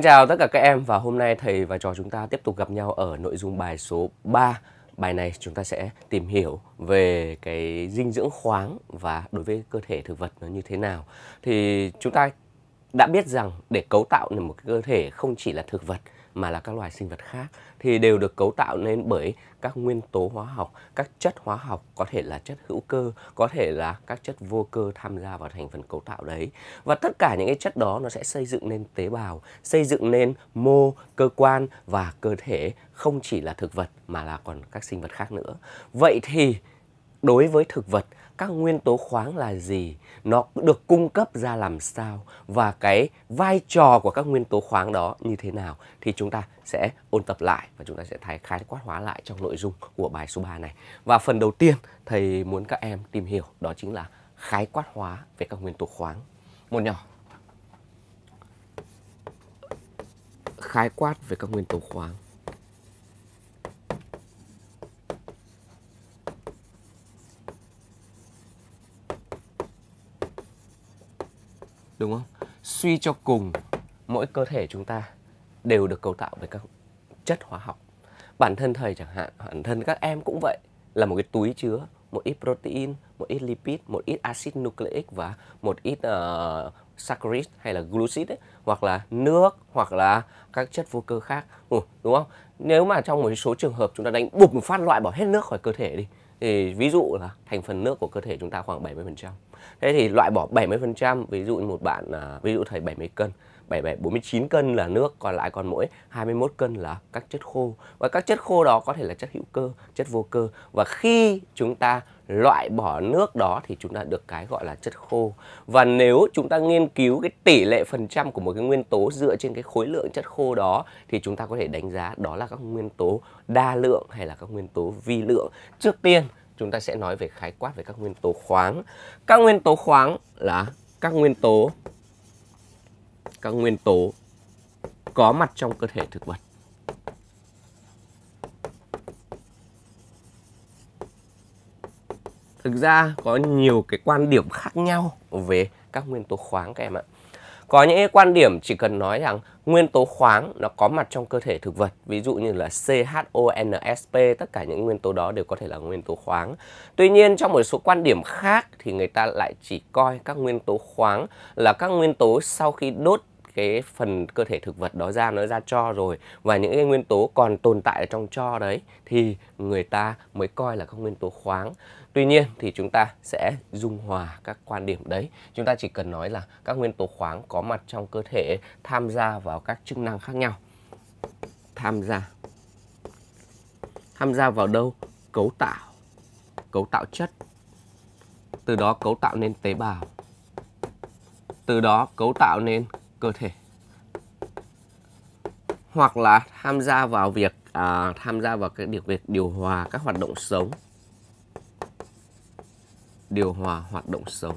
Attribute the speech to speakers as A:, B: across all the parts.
A: Xin chào tất cả các em và hôm nay thầy và trò chúng ta tiếp tục gặp nhau ở nội dung bài số 3. Bài này chúng ta sẽ tìm hiểu về cái dinh dưỡng khoáng và đối với cơ thể thực vật nó như thế nào. Thì chúng ta đã biết rằng để cấu tạo được một cái cơ thể không chỉ là thực vật mà là các loài sinh vật khác thì đều được cấu tạo nên bởi các nguyên tố hóa học, các chất hóa học có thể là chất hữu cơ, có thể là các chất vô cơ tham gia vào thành phần cấu tạo đấy. Và tất cả những cái chất đó nó sẽ xây dựng nên tế bào, xây dựng nên mô, cơ quan và cơ thể không chỉ là thực vật mà là còn các sinh vật khác nữa. Vậy thì đối với thực vật các nguyên tố khoáng là gì, nó được cung cấp ra làm sao và cái vai trò của các nguyên tố khoáng đó như thế nào thì chúng ta sẽ ôn tập lại và chúng ta sẽ thay khái quát hóa lại trong nội dung của bài số 3 này. Và phần đầu tiên thầy muốn các em tìm hiểu đó chính là khái quát hóa về các nguyên tố khoáng. Một nhỏ. Khái quát về các nguyên tố khoáng. đúng không suy cho cùng mỗi cơ thể chúng ta đều được cấu tạo bởi các chất hóa học bản thân thầy chẳng hạn bản thân các em cũng vậy là một cái túi chứa một ít protein một ít lipid một ít axit nucleic và một ít uh, saccharide hay là glucid ấy, hoặc là nước hoặc là các chất vô cơ khác ừ, đúng không nếu mà trong một số trường hợp chúng ta đánh bụp một phát loại bỏ hết nước khỏi cơ thể đi thì ví dụ là thành phần nước của cơ thể chúng ta khoảng 70% thế thì loại bỏ 70% ví dụ một bạn à, ví dụ thầy 70 cân 77 49 cân là nước còn lại còn mỗi 21 cân là các chất khô và các chất khô đó có thể là chất hữu cơ chất vô cơ và khi chúng ta loại bỏ nước đó thì chúng ta được cái gọi là chất khô và nếu chúng ta nghiên cứu cái tỷ lệ phần trăm của một cái nguyên tố dựa trên cái khối lượng chất khô đó thì chúng ta có thể đánh giá đó là các nguyên tố đa lượng hay là các nguyên tố vi lượng trước tiên chúng ta sẽ nói về khái quát về các nguyên tố khoáng. Các nguyên tố khoáng là các nguyên tố các nguyên tố có mặt trong cơ thể thực vật. Thực ra có nhiều cái quan điểm khác nhau về các nguyên tố khoáng các em ạ có những cái quan điểm chỉ cần nói rằng nguyên tố khoáng nó có mặt trong cơ thể thực vật ví dụ như là CHONSP tất cả những nguyên tố đó đều có thể là nguyên tố khoáng tuy nhiên trong một số quan điểm khác thì người ta lại chỉ coi các nguyên tố khoáng là các nguyên tố sau khi đốt cái phần cơ thể thực vật đó ra nó ra cho rồi và những cái nguyên tố còn tồn tại ở trong cho đấy thì người ta mới coi là các nguyên tố khoáng Tuy nhiên thì chúng ta sẽ dung hòa các quan điểm đấy. Chúng ta chỉ cần nói là các nguyên tố khoáng có mặt trong cơ thể tham gia vào các chức năng khác nhau. Tham gia. Tham gia vào đâu? Cấu tạo. Cấu tạo chất. Từ đó cấu tạo nên tế bào. Từ đó cấu tạo nên cơ thể. Hoặc là tham gia vào việc à, tham gia vào cái việc việc điều hòa các hoạt động sống điều hòa hoạt động sống.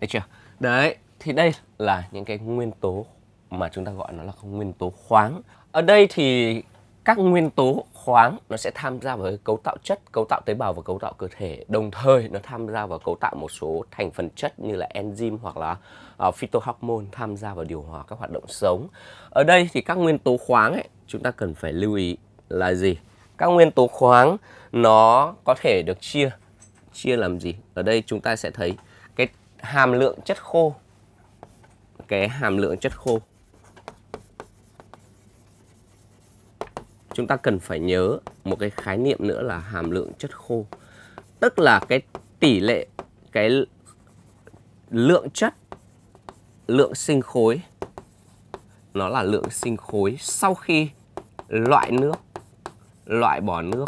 A: Đấy chưa? Đấy, thì đây là những cái nguyên tố mà chúng ta gọi nó là nguyên tố khoáng. Ở đây thì các nguyên tố khoáng nó sẽ tham gia vào cấu tạo chất, cấu tạo tế bào và cấu tạo cơ thể. Đồng thời nó tham gia vào cấu tạo một số thành phần chất như là enzyme hoặc là uh, phytohormone tham gia vào điều hòa các hoạt động sống. Ở đây thì các nguyên tố khoáng ấy, chúng ta cần phải lưu ý là gì? các nguyên tố khoáng nó có thể được chia chia làm gì ở đây chúng ta sẽ thấy cái hàm lượng chất khô cái hàm lượng chất khô chúng ta cần phải nhớ một cái khái niệm nữa là hàm lượng chất khô tức là cái tỷ lệ cái lượng chất lượng sinh khối nó là lượng sinh khối sau khi loại nước loại bỏ nước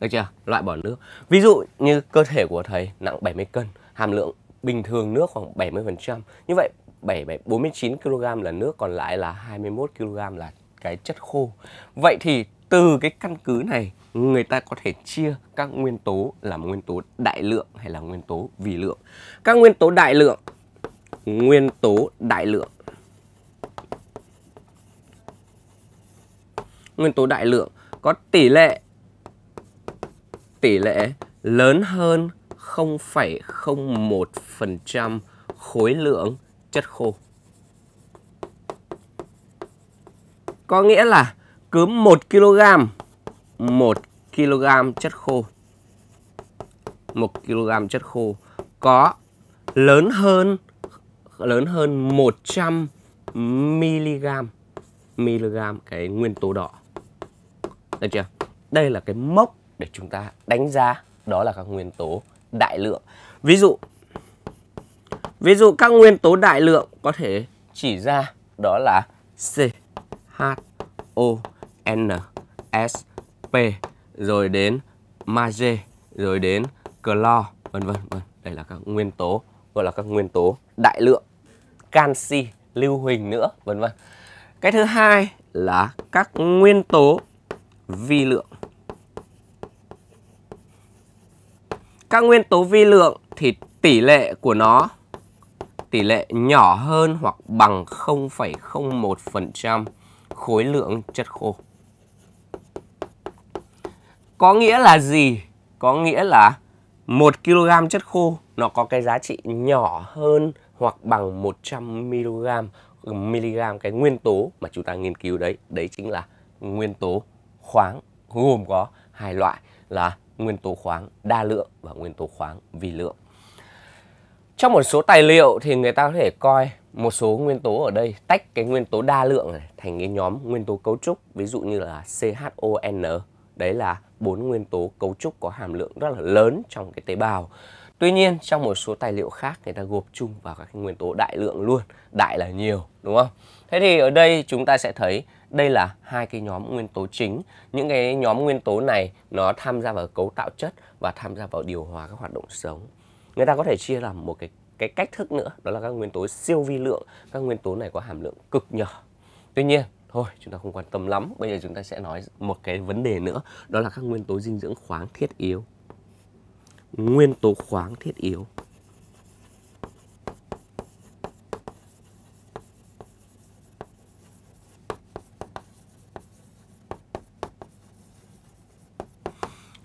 A: được chưa loại bỏ nước ví dụ như cơ thể của thầy nặng 70 cân hàm lượng bình thường nước khoảng 70% như vậy 7, 7 49 kg là nước còn lại là 21 kg là cái chất khô vậy thì từ cái căn cứ này người ta có thể chia các nguyên tố là nguyên tố đại lượng hay là nguyên tố vì lượng các nguyên tố đại lượng nguyên tố đại lượng nguyên tố đại lượng có tỷ lệ tỷ lệ lớn hơn 0,01% khối lượng chất khô. Có nghĩa là cứ 1 kg 1 kg chất khô 1 kg chất khô có lớn hơn lớn hơn 100 mg mg cái nguyên tố đỏ. Được chưa? Đây là cái mốc để chúng ta đánh giá đó là các nguyên tố đại lượng. Ví dụ Ví dụ các nguyên tố đại lượng có thể chỉ ra đó là c h o n s p rồi đến magie rồi đến clor vân vân vân. Đây là các nguyên tố gọi là các nguyên tố đại lượng. Canxi, lưu huỳnh nữa vân vân. Cái thứ hai là các nguyên tố vi lượng. Các nguyên tố vi lượng thì tỷ lệ của nó tỷ lệ nhỏ hơn hoặc bằng 0,01% khối lượng chất khô. Có nghĩa là gì? Có nghĩa là 1 kg chất khô nó có cái giá trị nhỏ hơn hoặc bằng 100 mg mg cái nguyên tố mà chúng ta nghiên cứu đấy, đấy chính là nguyên tố khoáng gồm có hai loại là nguyên tố khoáng đa lượng và nguyên tố khoáng vi lượng. Trong một số tài liệu thì người ta có thể coi một số nguyên tố ở đây tách cái nguyên tố đa lượng này thành cái nhóm nguyên tố cấu trúc, ví dụ như là CHON. Đấy là bốn nguyên tố cấu trúc có hàm lượng rất là lớn trong cái tế bào. Tuy nhiên trong một số tài liệu khác người ta gộp chung vào các nguyên tố đại lượng luôn, đại là nhiều đúng không? Thế thì ở đây chúng ta sẽ thấy đây là hai cái nhóm nguyên tố chính. Những cái nhóm nguyên tố này nó tham gia vào cấu tạo chất và tham gia vào điều hòa các hoạt động sống. Người ta có thể chia làm một cái cái cách thức nữa, đó là các nguyên tố siêu vi lượng. Các nguyên tố này có hàm lượng cực nhỏ. Tuy nhiên, thôi chúng ta không quan tâm lắm. Bây giờ chúng ta sẽ nói một cái vấn đề nữa, đó là các nguyên tố dinh dưỡng khoáng thiết yếu. Nguyên tố khoáng thiết yếu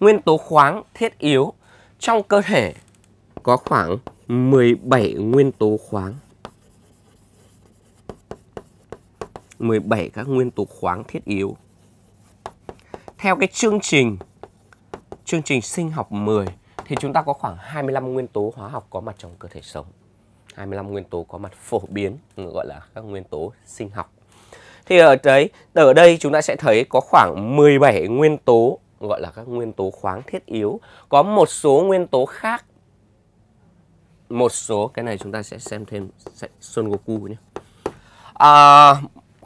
A: nguyên tố khoáng thiết yếu trong cơ thể có khoảng 17 nguyên tố khoáng. 17 các nguyên tố khoáng thiết yếu. Theo cái chương trình chương trình sinh học 10 thì chúng ta có khoảng 25 nguyên tố hóa học có mặt trong cơ thể sống. 25 nguyên tố có mặt phổ biến gọi là các nguyên tố sinh học. Thì ở đấy ở đây chúng ta sẽ thấy có khoảng 17 nguyên tố gọi là các nguyên tố khoáng thiết yếu. Có một số nguyên tố khác. Một số cái này chúng ta sẽ xem thêm sẽ, Son Goku nhé. À,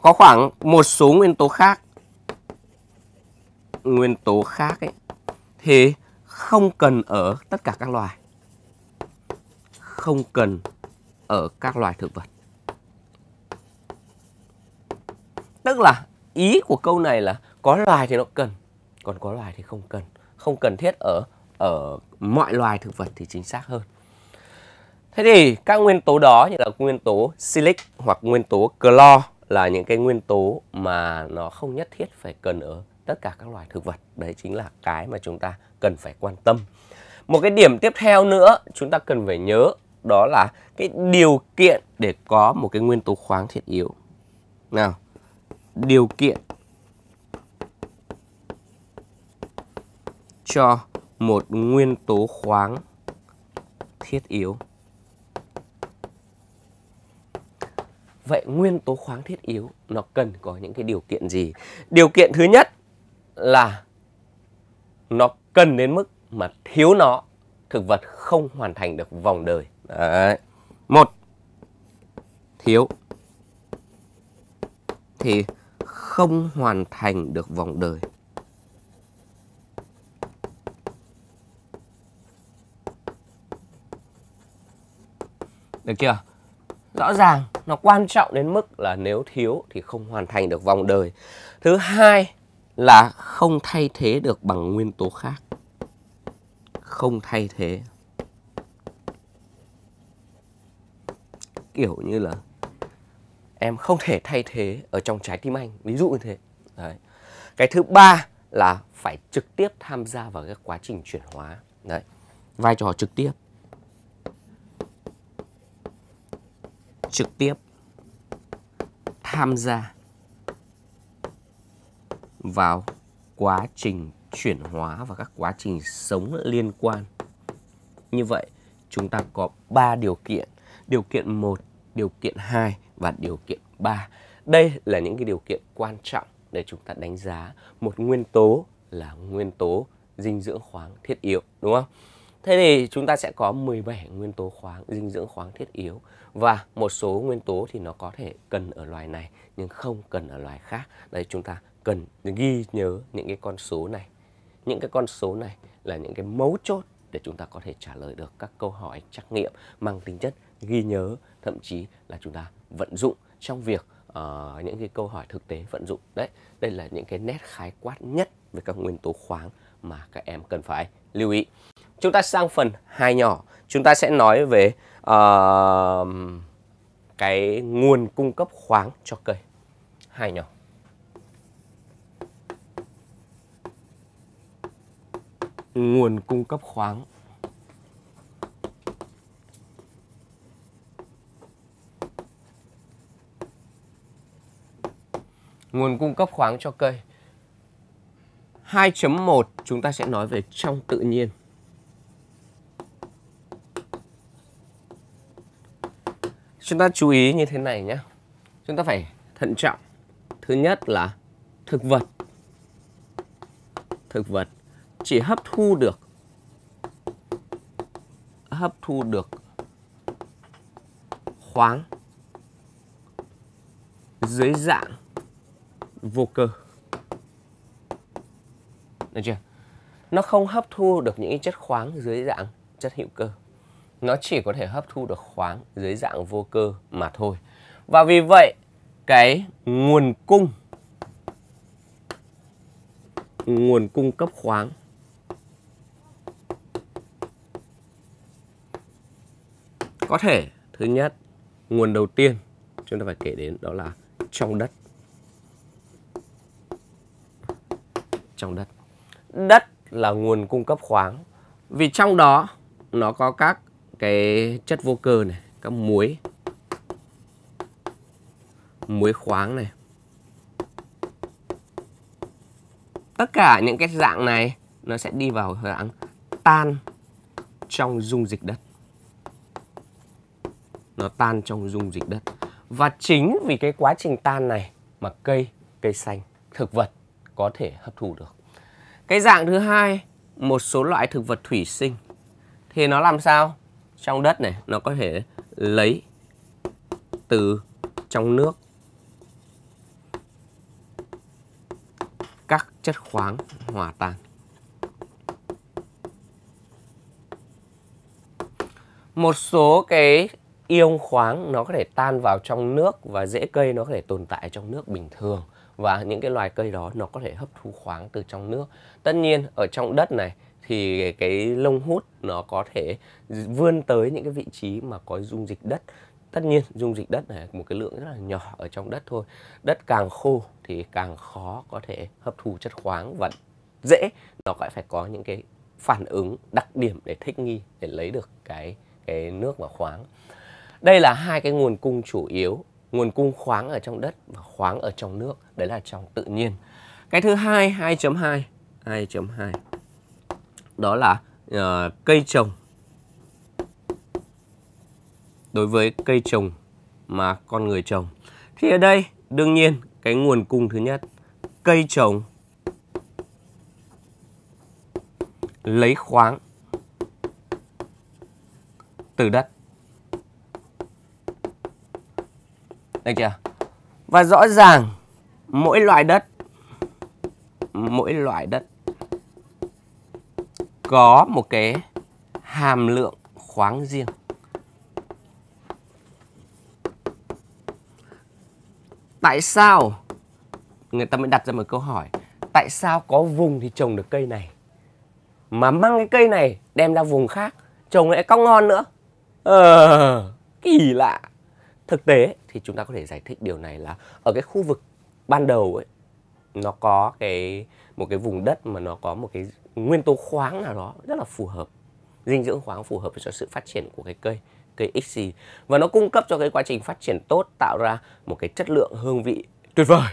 A: có khoảng một số nguyên tố khác. Nguyên tố khác ấy thì không cần ở tất cả các loài. Không cần ở các loài thực vật. Tức là ý của câu này là có loài thì nó cần còn có loài thì không cần không cần thiết ở ở mọi loài thực vật thì chính xác hơn thế thì các nguyên tố đó như là nguyên tố silic hoặc nguyên tố clo là những cái nguyên tố mà nó không nhất thiết phải cần ở tất cả các loài thực vật đấy chính là cái mà chúng ta cần phải quan tâm một cái điểm tiếp theo nữa chúng ta cần phải nhớ đó là cái điều kiện để có một cái nguyên tố khoáng thiết yếu nào điều kiện cho một nguyên tố khoáng thiết yếu. Vậy nguyên tố khoáng thiết yếu nó cần có những cái điều kiện gì? Điều kiện thứ nhất là nó cần đến mức mà thiếu nó thực vật không hoàn thành được vòng đời. Đấy. Một thiếu thì không hoàn thành được vòng đời. Được chưa? Rõ ràng nó quan trọng đến mức là nếu thiếu thì không hoàn thành được vòng đời. Thứ hai là không thay thế được bằng nguyên tố khác. Không thay thế. Kiểu như là em không thể thay thế ở trong trái tim anh, ví dụ như thế. Đấy. Cái thứ ba là phải trực tiếp tham gia vào cái quá trình chuyển hóa. Đấy. Vai trò trực tiếp. trực tiếp tham gia vào quá trình chuyển hóa và các quá trình sống liên quan. Như vậy, chúng ta có 3 điều kiện. Điều kiện 1, điều kiện 2 và điều kiện 3. Đây là những cái điều kiện quan trọng để chúng ta đánh giá một nguyên tố là nguyên tố dinh dưỡng khoáng thiết yếu, đúng không? Thế thì chúng ta sẽ có 17 nguyên tố khoáng dinh dưỡng khoáng thiết yếu và một số nguyên tố thì nó có thể cần ở loài này nhưng không cần ở loài khác đây chúng ta cần ghi nhớ những cái con số này những cái con số này là những cái mấu chốt để chúng ta có thể trả lời được các câu hỏi trắc nghiệm mang tính chất ghi nhớ thậm chí là chúng ta vận dụng trong việc uh, những cái câu hỏi thực tế vận dụng đấy đây là những cái nét khái quát nhất về các nguyên tố khoáng mà các em cần phải lưu ý chúng ta sang phần hai nhỏ chúng ta sẽ nói về uh, cái nguồn cung cấp khoáng cho cây hai nhỏ nguồn cung cấp khoáng nguồn cung cấp khoáng cho cây 2.1 chúng ta sẽ nói về trong tự nhiên chúng ta chú ý như thế này nhé chúng ta phải thận trọng thứ nhất là thực vật thực vật chỉ hấp thu được hấp thu được khoáng dưới dạng vô cơ được chưa nó không hấp thu được những chất khoáng dưới dạng chất hữu cơ nó chỉ có thể hấp thu được khoáng dưới dạng vô cơ mà thôi. Và vì vậy cái nguồn cung nguồn cung cấp khoáng có thể thứ nhất nguồn đầu tiên chúng ta phải kể đến đó là trong đất trong đất đất là nguồn cung cấp khoáng vì trong đó nó có các cái chất vô cơ này các muối muối khoáng này tất cả những cái dạng này nó sẽ đi vào dạng tan trong dung dịch đất nó tan trong dung dịch đất và chính vì cái quá trình tan này mà cây cây xanh thực vật có thể hấp thụ được cái dạng thứ hai một số loại thực vật thủy sinh thì nó làm sao trong đất này nó có thể lấy từ trong nước các chất khoáng hòa tan. Một số cái ion khoáng nó có thể tan vào trong nước và rễ cây nó có thể tồn tại trong nước bình thường và những cái loài cây đó nó có thể hấp thu khoáng từ trong nước. Tất nhiên ở trong đất này thì cái lông hút nó có thể vươn tới những cái vị trí mà có dung dịch đất tất nhiên dung dịch đất này một cái lượng rất là nhỏ ở trong đất thôi đất càng khô thì càng khó có thể hấp thu chất khoáng và dễ nó lại phải có những cái phản ứng đặc điểm để thích nghi để lấy được cái cái nước và khoáng đây là hai cái nguồn cung chủ yếu nguồn cung khoáng ở trong đất và khoáng ở trong nước đấy là trong tự nhiên cái thứ hai 2.2 2.2 đó là uh, cây trồng đối với cây trồng mà con người trồng thì ở đây đương nhiên cái nguồn cung thứ nhất cây trồng lấy khoáng từ đất Được chưa? Và rõ ràng mỗi loại đất mỗi loại đất có một cái hàm lượng khoáng riêng. Tại sao người ta mới đặt ra một câu hỏi tại sao có vùng thì trồng được cây này mà mang cái cây này đem ra vùng khác trồng lại có ngon nữa ờ kỳ lạ thực tế thì chúng ta có thể giải thích điều này là ở cái khu vực ban đầu ấy nó có cái một cái vùng đất mà nó có một cái nguyên tố khoáng nào đó rất là phù hợp dinh dưỡng khoáng phù hợp cho sự phát triển của cái cây cây XC và nó cung cấp cho cái quá trình phát triển tốt tạo ra một cái chất lượng hương vị tuyệt vời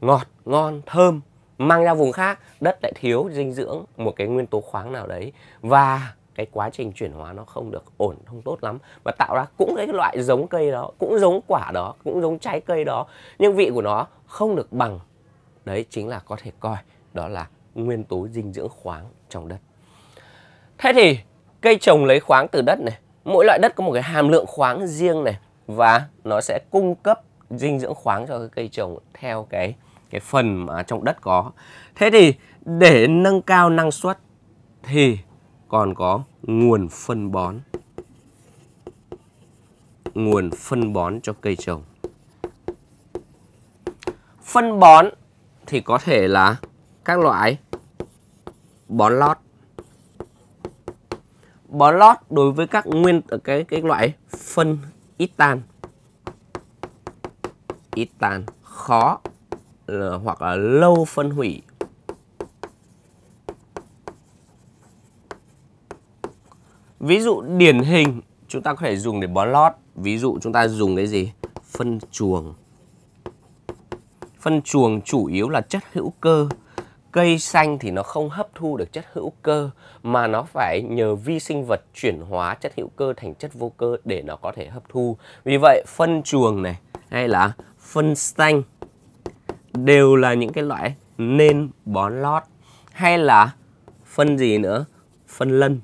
A: ngọt ngon thơm mang ra vùng khác đất lại thiếu dinh dưỡng một cái nguyên tố khoáng nào đấy và cái quá trình chuyển hóa nó không được ổn không tốt lắm và tạo ra cũng cái loại giống cây đó cũng giống quả đó cũng giống trái cây đó nhưng vị của nó không được bằng đấy chính là có thể coi đó là nguyên tố dinh dưỡng khoáng trong đất. Thế thì cây trồng lấy khoáng từ đất này, mỗi loại đất có một cái hàm lượng khoáng riêng này và nó sẽ cung cấp dinh dưỡng khoáng cho cái cây trồng theo cái cái phần mà trong đất có. Thế thì để nâng cao năng suất thì còn có nguồn phân bón. Nguồn phân bón cho cây trồng. Phân bón thì có thể là các loại bón lót bón lót đối với các nguyên cái cái loại phân ít tan ít tan khó là, hoặc là lâu phân hủy ví dụ điển hình chúng ta có thể dùng để bón lót ví dụ chúng ta dùng cái gì phân chuồng phân chuồng chủ yếu là chất hữu cơ cây xanh thì nó không hấp thu được chất hữu cơ mà nó phải nhờ vi sinh vật chuyển hóa chất hữu cơ thành chất vô cơ để nó có thể hấp thu. Vì vậy phân chuồng này hay là phân xanh đều là những cái loại nên bón lót hay là phân gì nữa? Phân lân.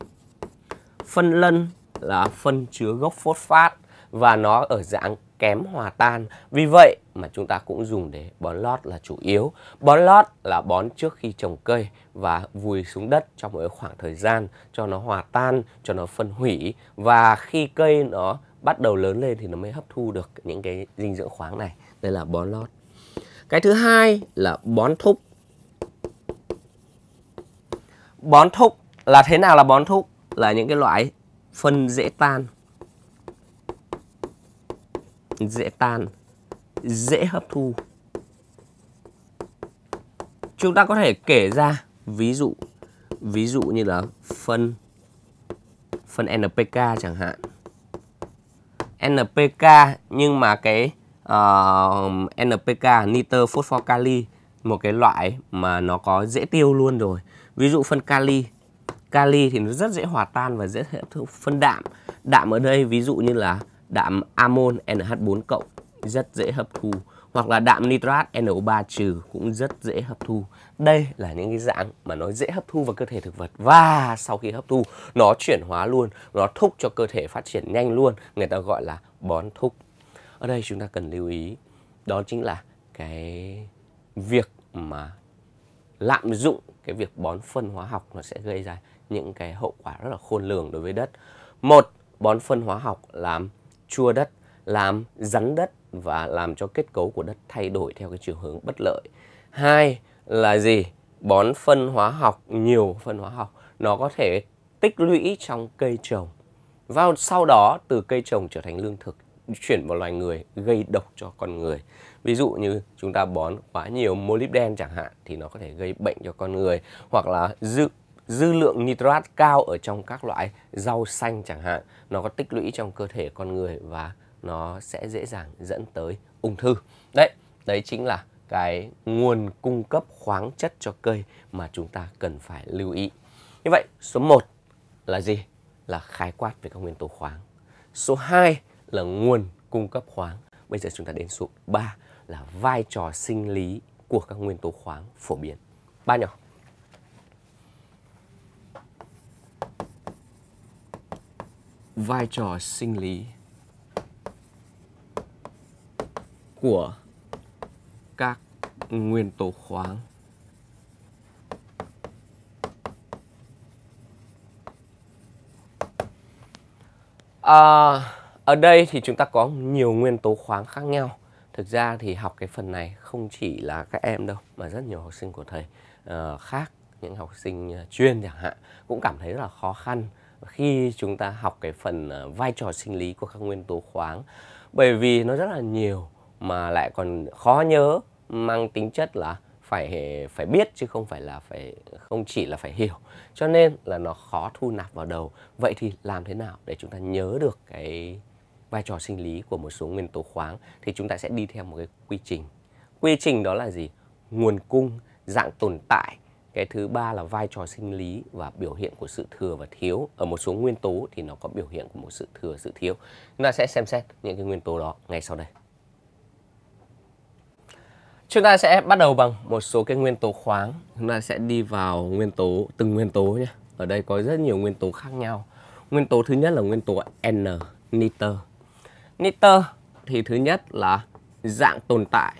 A: Phân lân là phân chứa gốc phốt phát và nó ở dạng kém hòa tan. Vì vậy mà chúng ta cũng dùng để bón lót là chủ yếu. Bón lót là bón trước khi trồng cây và vùi xuống đất trong một khoảng thời gian cho nó hòa tan, cho nó phân hủy và khi cây nó bắt đầu lớn lên thì nó mới hấp thu được những cái dinh dưỡng khoáng này. Đây là bón lót. Cái thứ hai là bón thúc. Bón thúc là thế nào là bón thúc? Là những cái loại phân dễ tan dễ tan, dễ hấp thu. Chúng ta có thể kể ra ví dụ ví dụ như là phân phân NPK chẳng hạn. NPK nhưng mà cái uh, ờ, NPK nitơ phosphor kali một cái loại mà nó có dễ tiêu luôn rồi. Ví dụ phân kali. Kali thì nó rất dễ hòa tan và dễ hấp thu. phân đạm. Đạm ở đây ví dụ như là đạm amon NH4 cộng rất dễ hấp thu hoặc là đạm nitrat NO3 trừ cũng rất dễ hấp thu. Đây là những cái dạng mà nó dễ hấp thu vào cơ thể thực vật và sau khi hấp thu nó chuyển hóa luôn, nó thúc cho cơ thể phát triển nhanh luôn, người ta gọi là bón thúc. Ở đây chúng ta cần lưu ý đó chính là cái việc mà lạm dụng cái việc bón phân hóa học nó sẽ gây ra những cái hậu quả rất là khôn lường đối với đất. Một, bón phân hóa học làm chua đất, làm rắn đất và làm cho kết cấu của đất thay đổi theo cái chiều hướng bất lợi. Hai là gì? Bón phân hóa học, nhiều phân hóa học, nó có thể tích lũy trong cây trồng. Và sau đó từ cây trồng trở thành lương thực chuyển vào loài người gây độc cho con người. Ví dụ như chúng ta bón quá nhiều molybden chẳng hạn thì nó có thể gây bệnh cho con người hoặc là dự dư lượng nitrat cao ở trong các loại rau xanh chẳng hạn nó có tích lũy trong cơ thể con người và nó sẽ dễ dàng dẫn tới ung thư đấy đấy chính là cái nguồn cung cấp khoáng chất cho cây mà chúng ta cần phải lưu ý như vậy số 1 là gì là khái quát về các nguyên tố khoáng số 2 là nguồn cung cấp khoáng bây giờ chúng ta đến số 3 là vai trò sinh lý của các nguyên tố khoáng phổ biến ba nhỏ vai trò sinh lý của các nguyên tố khoáng. À, ở đây thì chúng ta có nhiều nguyên tố khoáng khác nhau. Thực ra thì học cái phần này không chỉ là các em đâu mà rất nhiều học sinh của thầy uh, khác, những học sinh ờ, chuyên chẳng hạn cũng cảm thấy rất là khó khăn khi chúng ta học cái phần ờ, vai trò sinh lý của các nguyên tố khoáng bởi vì nó rất là nhiều mà lại còn khó nhớ mang tính chất là phải phải biết chứ không phải là phải không chỉ là phải hiểu cho nên là nó khó thu nạp vào đầu vậy thì làm thế nào để chúng ta nhớ được cái vai trò sinh lý của một số nguyên tố khoáng thì chúng ta sẽ đi theo một cái quy trình quy trình đó là gì nguồn cung dạng tồn tại cái thứ ba là vai trò sinh lý và biểu hiện của sự thừa và thiếu ở một số nguyên tố thì nó có biểu hiện của một sự thừa sự thiếu chúng ta sẽ xem xét những cái nguyên tố đó ngay sau đây chúng ta sẽ bắt đầu bằng một số cái nguyên tố khoáng chúng ta sẽ đi vào nguyên tố từng nguyên tố nhé ở đây có rất nhiều nguyên tố khác nhau nguyên tố thứ nhất là nguyên tố n nitơ nitơ thì thứ nhất là dạng tồn tại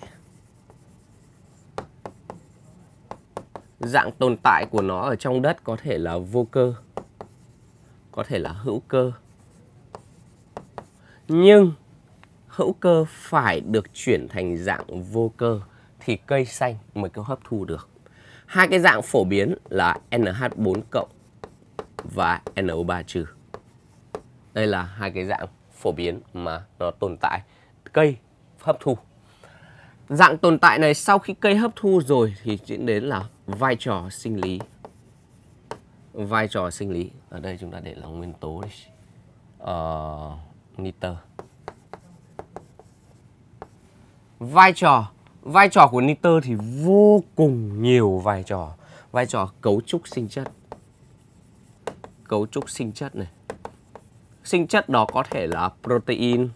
A: dạng tồn tại của nó ở trong đất có thể là vô cơ có thể là hữu cơ nhưng hữu cơ phải được chuyển thành dạng vô cơ thì cây xanh mới có hấp thu được hai cái dạng phổ biến là NH4 cộng và NO3 trừ đây là hai cái dạng phổ biến mà nó tồn tại cây hấp thu Dạng tồn tại này sau khi cây hấp thu rồi thì diễn đến là vai trò sinh lý. Vai trò sinh lý. Ở đây chúng ta để là nguyên tố đi. Uh, nitơ. Vai trò. Vai trò của nitơ thì vô cùng nhiều vai trò. Vai trò cấu trúc sinh chất. Cấu trúc sinh chất này. Sinh chất đó có thể là protein.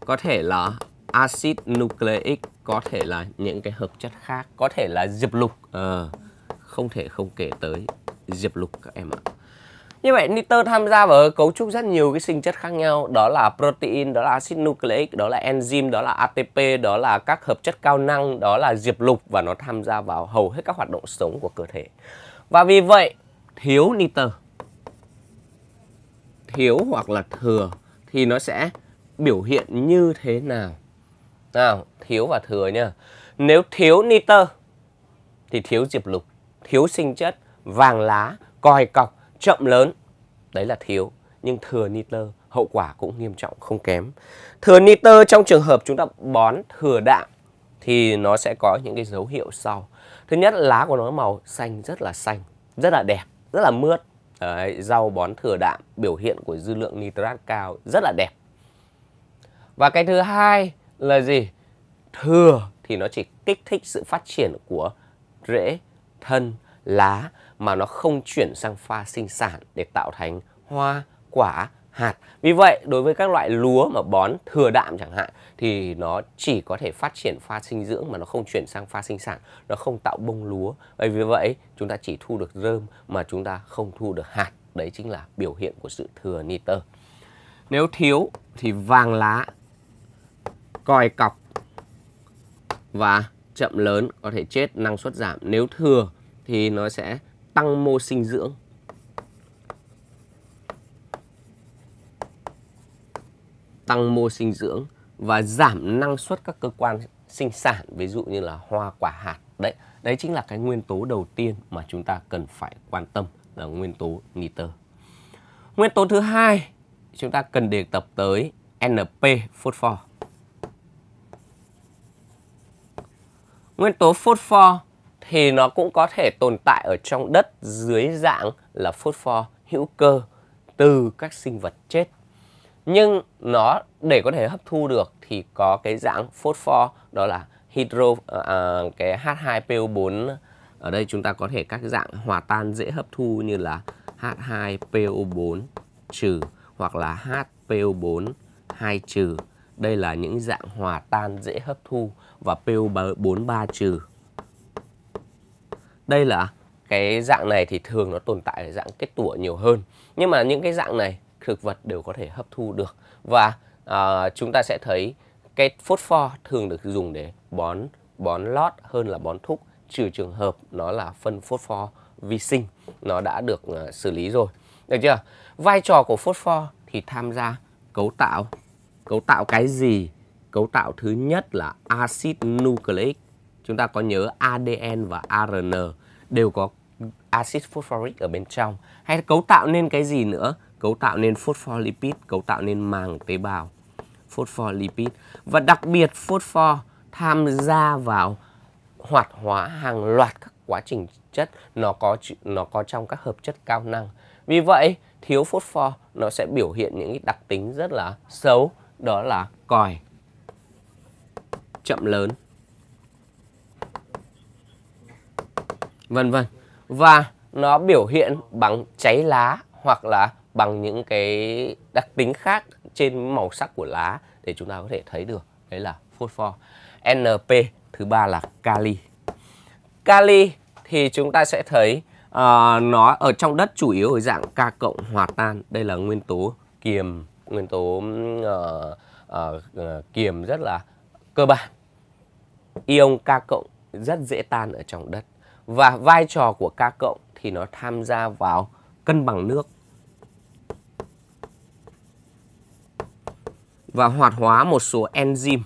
A: Có thể là acid nucleic có thể là những cái hợp chất khác có thể là diệp lục à, không thể không kể tới diệp lục các em ạ như vậy nitơ tham gia vào cấu trúc rất nhiều cái sinh chất khác nhau đó là protein đó là acid nucleic đó là enzyme đó là ATP đó là các hợp chất cao năng đó là diệp lục và nó tham gia vào hầu hết các hoạt động sống của cơ thể và vì vậy thiếu nitơ thiếu hoặc là thừa thì nó sẽ biểu hiện như thế nào nào thiếu và thừa nha nếu thiếu nitơ thì thiếu diệp lục thiếu sinh chất vàng lá còi cọc chậm lớn đấy là thiếu nhưng thừa nitơ hậu quả cũng nghiêm trọng không kém thừa nitơ trong trường hợp chúng ta bón thừa đạm thì nó sẽ có những cái dấu hiệu sau thứ nhất lá của nó màu xanh rất là xanh rất là đẹp rất là mướt Đấy, rau bón thừa đạm biểu hiện của dư lượng nitrat cao rất là đẹp và cái thứ hai là gì? Thừa thì nó chỉ kích thích sự phát triển của rễ, thân, lá mà nó không chuyển sang pha sinh sản để tạo thành hoa, quả, hạt. Vì vậy đối với các loại lúa mà bón thừa đạm chẳng hạn thì nó chỉ có thể phát triển pha sinh dưỡng mà nó không chuyển sang pha sinh sản, nó không tạo bông lúa. Bởi vì vậy chúng ta chỉ thu được rơm mà chúng ta không thu được hạt. Đấy chính là biểu hiện của sự thừa nitơ. Nếu thiếu thì vàng lá còi cọc và chậm lớn có thể chết năng suất giảm. Nếu thừa thì nó sẽ tăng mô sinh dưỡng. Tăng mô sinh dưỡng và giảm năng suất các cơ quan sinh sản, ví dụ như là hoa quả hạt. Đấy, đấy chính là cái nguyên tố đầu tiên mà chúng ta cần phải quan tâm là nguyên tố nitơ. Nguyên tố thứ hai chúng ta cần đề cập tới NP phosphor. Nguyên tố phốt pho thì nó cũng có thể tồn tại ở trong đất dưới dạng là phốt pho hữu cơ từ các sinh vật chết. Nhưng nó để có thể hấp thu được thì có cái dạng phốt pho đó là hydro à, à cái H2PO4 ở đây chúng ta có thể các dạng hòa tan dễ hấp thu như là H2PO4 trừ hoặc là HPO4 2 trừ đây là những dạng hòa tan dễ hấp thu và PO43 trừ. Đây là cái dạng này thì thường nó tồn tại ở dạng kết tủa nhiều hơn. Nhưng mà những cái dạng này thực vật đều có thể hấp thu được và à, chúng ta sẽ thấy cái phốt pho thường được dùng để bón bón lót hơn là bón thúc trừ trường hợp nó là phân phốt pho vi sinh nó đã được uh, xử lý rồi được chưa vai trò của phốt pho thì tham gia cấu tạo Cấu tạo cái gì? Cấu tạo thứ nhất là axit nucleic. Chúng ta có nhớ ADN và ARN đều có axit phosphoric ở bên trong. Hay cấu tạo nên cái gì nữa? Cấu tạo nên phospholipid, cấu tạo nên màng tế bào. Phospholipid. Và đặc biệt phosphor tham gia vào hoạt hóa hàng loạt các quá trình chất nó có nó có trong các hợp chất cao năng. Vì vậy, thiếu phosphor nó sẽ biểu hiện những đặc tính rất là xấu đó là còi chậm lớn vân vân và nó biểu hiện bằng cháy lá hoặc là bằng những cái đặc tính khác trên màu sắc của lá để chúng ta có thể thấy được đấy là phosphor NP thứ ba là kali kali thì chúng ta sẽ thấy uh, nó ở trong đất chủ yếu ở dạng K cộng hòa tan đây là nguyên tố kiềm nguyên tố uh, uh, kiềm rất là cơ bản ion K cộng rất dễ tan ở trong đất và vai trò của K cộng thì nó tham gia vào cân bằng nước và hoạt hóa một số enzyme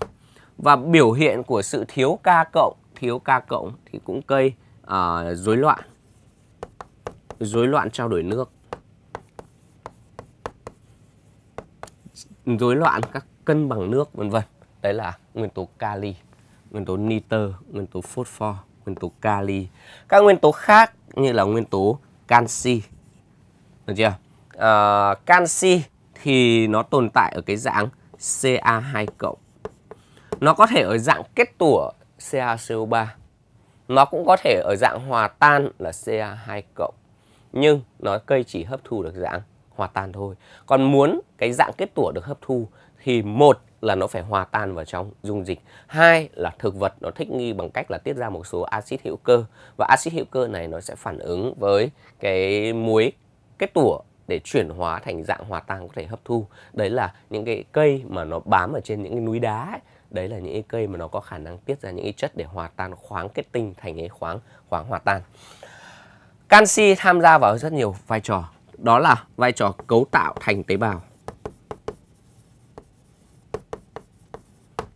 A: và biểu hiện của sự thiếu K cộng thiếu K cộng thì cũng gây rối loạn rối loạn trao đổi nước rối loạn các cân bằng nước vân vân đấy là nguyên tố kali nguyên tố nitơ nguyên tố phosphor nguyên tố kali các nguyên tố khác như là nguyên tố canxi được chưa à, canxi thì nó tồn tại ở cái dạng Ca2 cộng nó có thể ở dạng kết tủa CaCO3 nó cũng có thể ở dạng hòa tan là Ca2 cộng nhưng nó cây chỉ hấp thu được dạng hòa tan thôi còn muốn cái dạng kết tủa được hấp thu thì một là nó phải hòa tan vào trong dung dịch hai là thực vật nó thích nghi bằng cách là tiết ra một số axit hữu cơ và axit hữu cơ này nó sẽ phản ứng với cái muối kết tủa để chuyển hóa thành dạng hòa tan có thể hấp thu đấy là những cái cây mà nó bám ở trên những cái núi đá ấy. đấy là những cái cây mà nó có khả năng tiết ra những cái chất để hòa tan khoáng kết tinh thành cái khoáng khoáng hòa tan canxi tham gia vào rất nhiều vai trò đó là vai trò cấu tạo thành tế bào.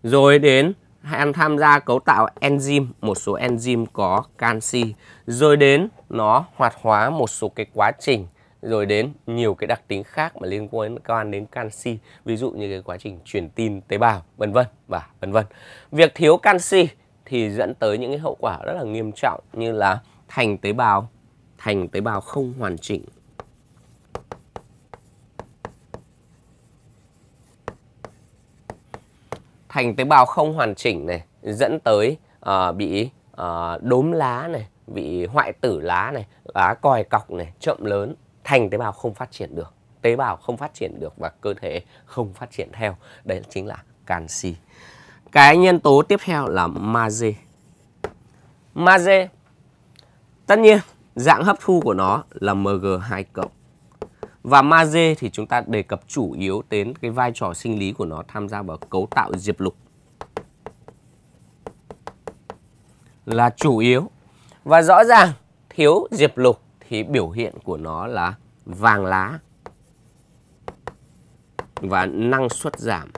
A: Rồi đến ăn tham gia cấu tạo enzyme, một số enzyme có canxi, rồi đến nó hoạt hóa một số cái quá trình, rồi đến nhiều cái đặc tính khác mà liên quan đến canxi, ví dụ như cái quá trình truyền tin tế bào, vân vân và vân vân. Việc thiếu canxi thì dẫn tới những cái hậu quả rất là nghiêm trọng như là thành tế bào thành tế bào không hoàn chỉnh thành tế bào không hoàn chỉnh này dẫn tới uh, bị uh, đốm lá này bị hoại tử lá này lá còi cọc này chậm lớn thành tế bào không phát triển được tế bào không phát triển được và cơ thể không phát triển theo đấy chính là canxi cái nhân tố tiếp theo là magie magie tất nhiên dạng hấp thu của nó là mg 2 cộng và magie thì chúng ta đề cập chủ yếu đến cái vai trò sinh lý của nó tham gia vào cấu tạo diệp lục. Là chủ yếu. Và rõ ràng thiếu diệp lục thì biểu hiện của nó là vàng lá và năng suất giảm.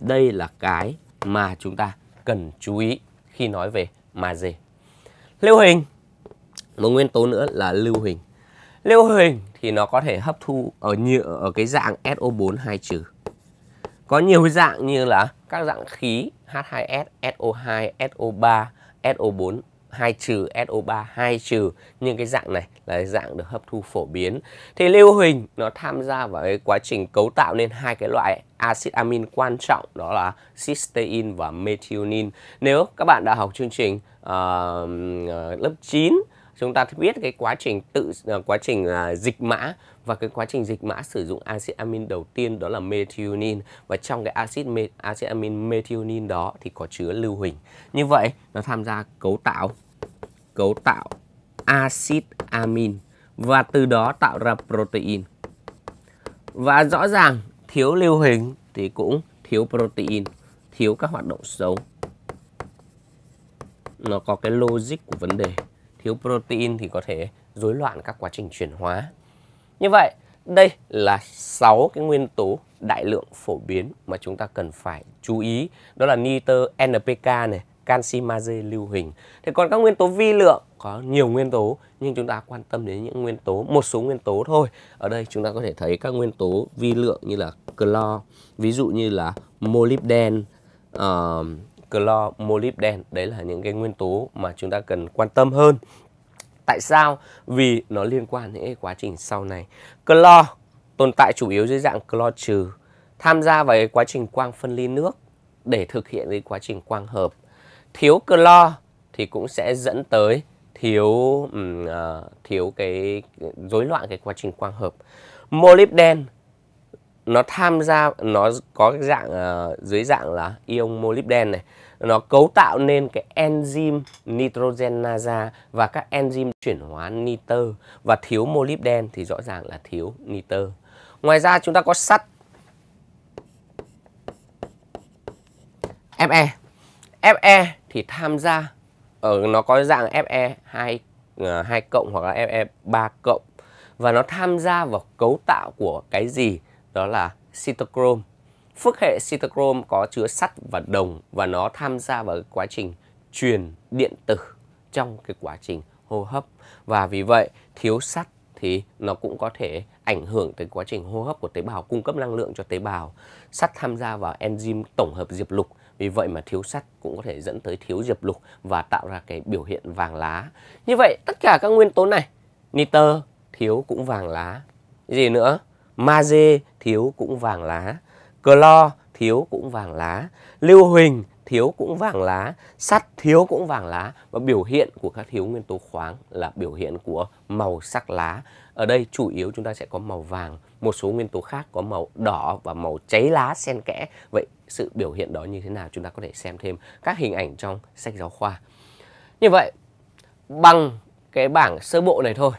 A: Đây là cái mà chúng ta cần chú ý khi nói về magie. Lưu hình, một nguyên tố nữa là lưu hình. Lưu huỳnh thì nó có thể hấp thu ở nhựa ở cái dạng SO4 2 trừ. Có nhiều dạng như là các dạng khí H2S, SO2, SO3, SO4 2 trừ, SO3 2 trừ nhưng cái dạng này là dạng được hấp thu phổ biến. Thì lưu huỳnh nó tham gia vào cái quá trình cấu tạo nên hai cái loại axit amin quan trọng đó là cysteine và methionine. Nếu các bạn đã học chương trình uh, lớp 9 chúng ta biết cái quá trình tự ờ, quá trình à, dịch mã và cái quá trình dịch mã sử dụng axit amin đầu tiên đó là methionine và trong cái axit axit amin methionine đó thì có chứa lưu huỳnh. Như vậy nó tham gia cấu tạo cấu tạo axit amin và từ đó tạo ra protein. Và rõ ràng thiếu lưu huỳnh thì cũng thiếu protein, thiếu các hoạt động xấu. Nó có cái logic của vấn đề thiếu protein thì có thể rối loạn các quá trình chuyển hóa. Như vậy, đây là 6 cái nguyên tố đại lượng phổ biến mà chúng ta cần phải chú ý. Đó là nitơ NPK này, canxi magie lưu huỳnh. Thế còn các nguyên tố vi lượng có nhiều nguyên tố nhưng chúng ta quan tâm đến những nguyên tố một số nguyên tố thôi. Ở đây chúng ta có thể thấy các nguyên tố vi lượng như là clo, ví dụ như là molybden, uh, clo, molybden. Đấy là những cái nguyên tố mà chúng ta cần quan tâm hơn. Tại sao? Vì nó liên quan đến quá trình sau này. Clo tồn tại chủ yếu dưới dạng clo trừ tham gia vào quá trình quang phân ly nước để thực hiện cái quá trình quang hợp. Thiếu clo thì cũng sẽ dẫn tới thiếu uh, thiếu cái rối loạn cái quá trình quang hợp. Molybden nó tham gia nó có cái dạng uh, dưới dạng là ion molybden này nó cấu tạo nên cái enzyme nitrogenasa và các enzyme chuyển hóa nitơ và thiếu molybden thì rõ ràng là thiếu nitơ. Ngoài ra chúng ta có sắt Fe. Fe thì tham gia ở ờ, nó có dạng Fe 2 2 ờ, cộng hoặc là Fe 3 cộng và nó tham gia vào cấu tạo của cái gì đó là cytochrome. Phức hệ cytochrome có chứa sắt và đồng và nó tham gia vào quá trình truyền điện tử trong cái quá trình hô hấp. Và vì vậy thiếu sắt thì nó cũng có thể ảnh hưởng tới quá trình hô hấp của tế bào cung cấp năng lượng cho tế bào. Sắt tham gia vào enzyme tổng hợp diệp lục. Vì vậy mà thiếu sắt cũng có thể dẫn tới thiếu diệp lục và tạo ra cái biểu hiện vàng lá. Như vậy tất cả các nguyên tố này, nitơ thiếu cũng vàng lá. Gì nữa? Magie thiếu cũng vàng lá, clo thiếu cũng vàng lá, lưu huỳnh thiếu cũng vàng lá, sắt thiếu cũng vàng lá và biểu hiện của các thiếu nguyên tố khoáng là biểu hiện của màu sắc lá. Ở đây chủ yếu chúng ta sẽ có màu vàng, một số nguyên tố khác có màu đỏ và màu cháy lá xen kẽ. Vậy sự biểu hiện đó như thế nào chúng ta có thể xem thêm các hình ảnh trong sách giáo khoa. Như vậy bằng cái bảng sơ bộ này thôi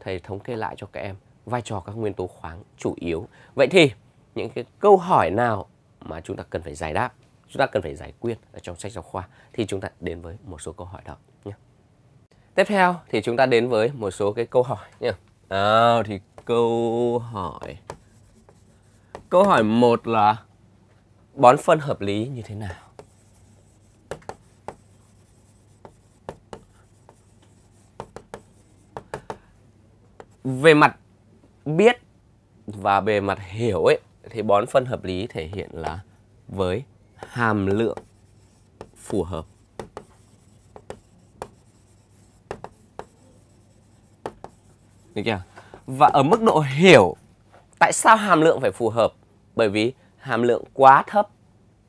A: thầy thống kê lại cho các em vai trò các nguyên tố khoáng chủ yếu. Vậy thì những cái câu hỏi nào mà chúng ta cần phải giải đáp, chúng ta cần phải giải quyết ở trong sách giáo khoa thì chúng ta đến với một số câu hỏi đó nhé. Tiếp theo thì chúng ta đến với một số cái câu hỏi nhé. À, thì câu hỏi Câu hỏi một là bón phân hợp lý như thế nào? Về mặt biết và bề mặt hiểu ấy thì bón phân hợp lý thể hiện là với hàm lượng phù hợp. Được chưa? Và ở mức độ hiểu tại sao hàm lượng phải phù hợp? Bởi vì hàm lượng quá thấp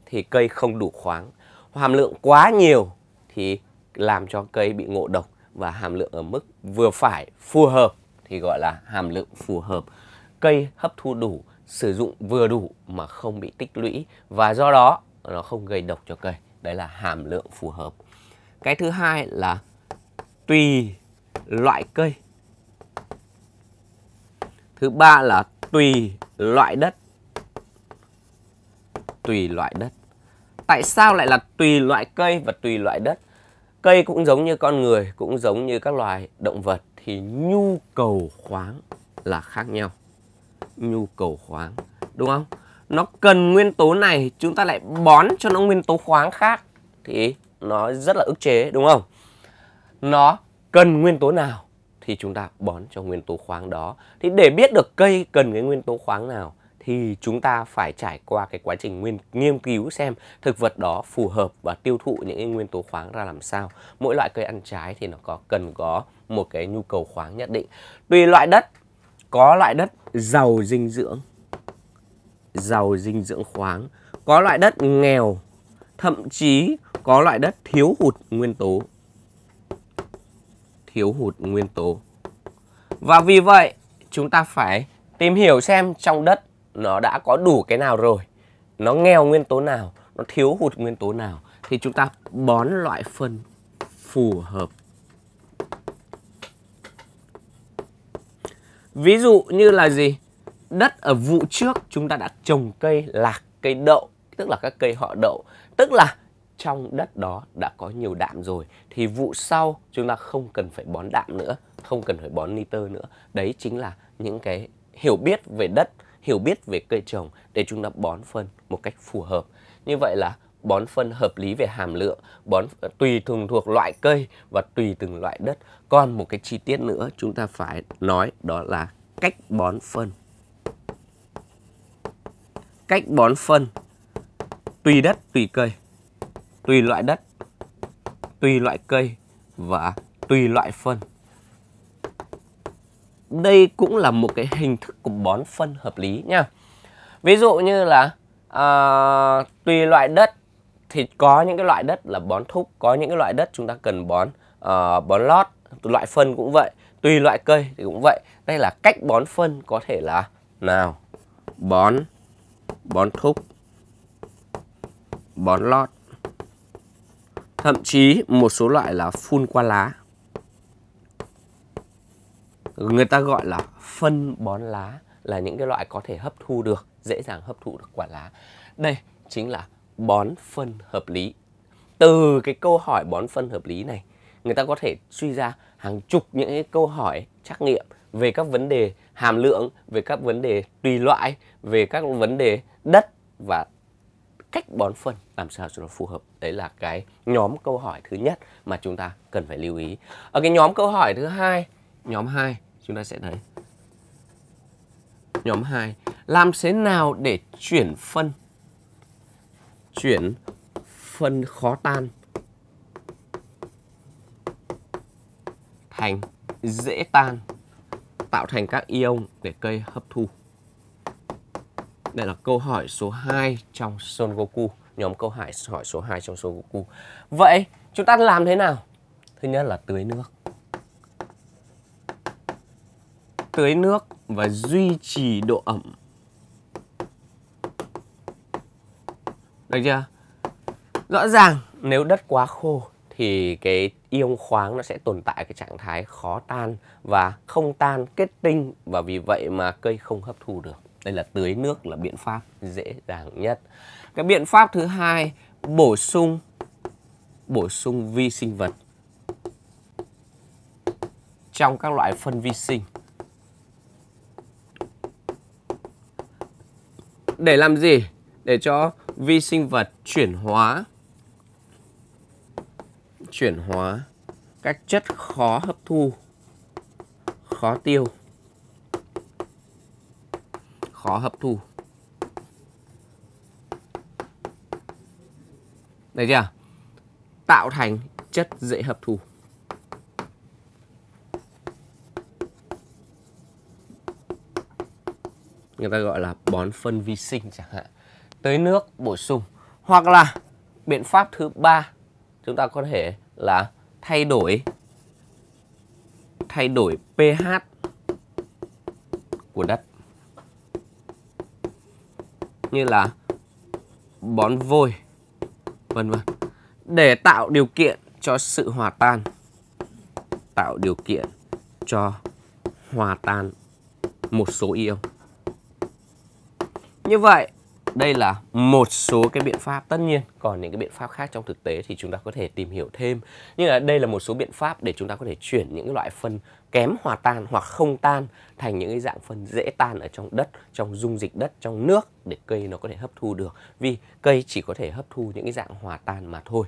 A: thì cây không đủ khoáng. Hàm lượng quá nhiều thì làm cho cây bị ngộ độc và hàm lượng ở mức vừa phải phù hợp thì gọi là hàm lượng phù hợp. Cây hấp thu đủ, sử dụng vừa đủ mà không bị tích lũy và do đó nó không gây độc cho cây. Đấy là hàm lượng phù hợp. Cái thứ hai là tùy loại cây. Thứ ba là tùy loại đất. Tùy loại đất. Tại sao lại là tùy loại cây và tùy loại đất? Cây cũng giống như con người, cũng giống như các loài động vật thì nhu cầu khoáng là khác nhau. Nhu cầu khoáng, đúng không? Nó cần nguyên tố này, chúng ta lại bón cho nó nguyên tố khoáng khác thì nó rất là ức chế, đúng không? Nó cần nguyên tố nào thì chúng ta bón cho nguyên tố khoáng đó. Thì để biết được cây cần cái nguyên tố khoáng nào thì chúng ta phải trải qua cái quá trình nguyên nghiên cứu xem thực vật đó phù hợp và tiêu thụ những cái nguyên tố khoáng ra làm sao. Mỗi loại cây ăn trái thì nó có cần có một cái nhu cầu khoáng nhất định. Tùy loại đất, có loại đất giàu dinh dưỡng, giàu dinh dưỡng khoáng, có loại đất nghèo, thậm chí có loại đất thiếu hụt nguyên tố. Thiếu hụt nguyên tố. Và vì vậy, chúng ta phải tìm hiểu xem trong đất nó đã có đủ cái nào rồi nó nghèo nguyên tố nào nó thiếu hụt nguyên tố nào thì chúng ta bón loại phân phù hợp ví dụ như là gì đất ở vụ trước chúng ta đã trồng cây lạc cây đậu tức là các cây họ đậu tức là trong đất đó đã có nhiều đạm rồi thì vụ sau chúng ta không cần phải bón đạm nữa không cần phải bón nitơ nữa đấy chính là những cái hiểu biết về đất hiểu biết về cây trồng để chúng ta bón phân một cách phù hợp. Như vậy là bón phân hợp lý về hàm lượng, bón tùy thường thuộc loại cây và tùy từng loại đất. Còn một cái chi tiết nữa chúng ta phải nói đó là cách bón phân. Cách bón phân tùy đất, tùy cây, tùy loại đất, tùy loại cây và tùy loại phân đây cũng là một cái hình thức của bón phân hợp lý nha. Ví dụ như là à, tùy loại đất thì có những cái loại đất là bón thúc, có những cái loại đất chúng ta cần bón à, bón lót, loại phân cũng vậy, tùy loại cây thì cũng vậy. Đây là cách bón phân có thể là nào bón bón thúc bón lót thậm chí một số loại là phun qua lá người ta gọi là phân bón lá là những cái loại có thể hấp thu được dễ dàng hấp thụ được quả lá đây chính là bón phân hợp lý từ cái câu hỏi bón phân hợp lý này người ta có thể suy ra hàng chục những cái câu hỏi trắc nghiệm về các vấn đề hàm lượng về các vấn đề tùy loại về các vấn đề đất và cách bón phân làm sao cho nó phù hợp đấy là cái nhóm câu hỏi thứ nhất mà chúng ta cần phải lưu ý ở cái nhóm câu hỏi thứ hai nhóm 2 chúng ta sẽ thấy nhóm 2 làm thế nào để chuyển phân chuyển phân khó tan thành dễ tan tạo thành các ion để cây hấp thu. Đây là câu hỏi số 2 trong Son Goku, nhóm câu hỏi hỏi số 2 trong Son Goku. Vậy chúng ta làm thế nào? Thứ nhất là tưới nước. tưới nước và duy trì độ ẩm. Được chưa? Rõ ràng nếu đất quá khô thì cái ion khoáng nó sẽ tồn tại cái trạng thái khó tan và không tan kết tinh và vì vậy mà cây không hấp thu được. Đây là tưới nước là biện pháp dễ dàng nhất. Cái biện pháp thứ hai bổ sung bổ sung vi sinh vật trong các loại phân vi sinh để làm gì? Để cho vi sinh vật chuyển hóa chuyển hóa các chất khó hấp thu, khó tiêu, khó hấp thu. Đấy chưa? Tạo thành chất dễ hấp thu. người ta gọi là bón phân vi sinh chẳng hạn tới nước bổ sung hoặc là biện pháp thứ ba chúng ta có thể là thay đổi thay đổi pH của đất như là bón vôi vân vân để tạo điều kiện cho sự hòa tan tạo điều kiện cho hòa tan một số ion như vậy đây là một số cái biện pháp tất nhiên còn những cái biện pháp khác trong thực tế thì chúng ta có thể tìm hiểu thêm nhưng là đây là một số biện pháp để chúng ta có thể chuyển những loại phân kém hòa tan hoặc không tan thành những cái dạng phân dễ tan ở trong đất trong dung dịch đất trong nước để cây nó có thể hấp thu được vì cây chỉ có thể hấp thu những cái dạng hòa tan mà thôi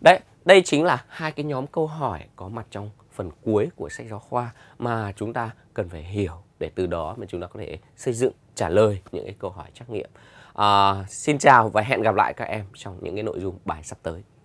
A: đấy đây chính là hai cái nhóm câu hỏi có mặt trong phần cuối của sách giáo khoa mà chúng ta cần phải hiểu để từ đó mà chúng ta có thể xây dựng trả lời những cái câu hỏi trắc nghiệm. À, xin chào và hẹn gặp lại các em trong những cái nội dung bài sắp tới.